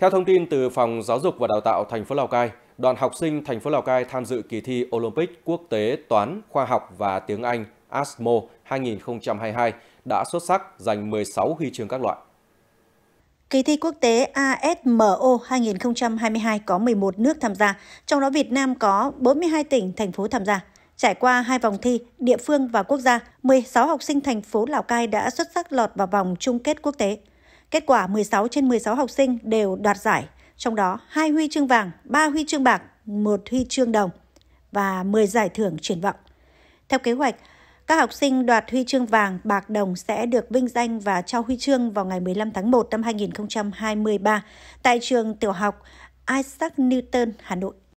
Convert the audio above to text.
Theo thông tin từ Phòng Giáo dục và Đào tạo thành phố Lào Cai, đoàn học sinh thành phố Lào Cai tham dự kỳ thi Olympic quốc tế toán, khoa học và tiếng Anh ASMO 2022 đã xuất sắc giành 16 huy chương các loại. Kỳ thi quốc tế ASMO 2022 có 11 nước tham gia, trong đó Việt Nam có 42 tỉnh, thành phố tham gia. Trải qua hai vòng thi, địa phương và quốc gia, 16 học sinh thành phố Lào Cai đã xuất sắc lọt vào vòng chung kết quốc tế. Kết quả 16 trên 16 học sinh đều đoạt giải, trong đó hai huy chương vàng, ba huy chương bạc, một huy chương đồng và 10 giải thưởng triển vọng. Theo kế hoạch, các học sinh đoạt huy chương vàng, bạc đồng sẽ được vinh danh và trao huy chương vào ngày 15 tháng 1 năm 2023 tại trường tiểu học Isaac Newton, Hà Nội.